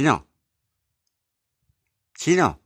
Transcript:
知道，知道。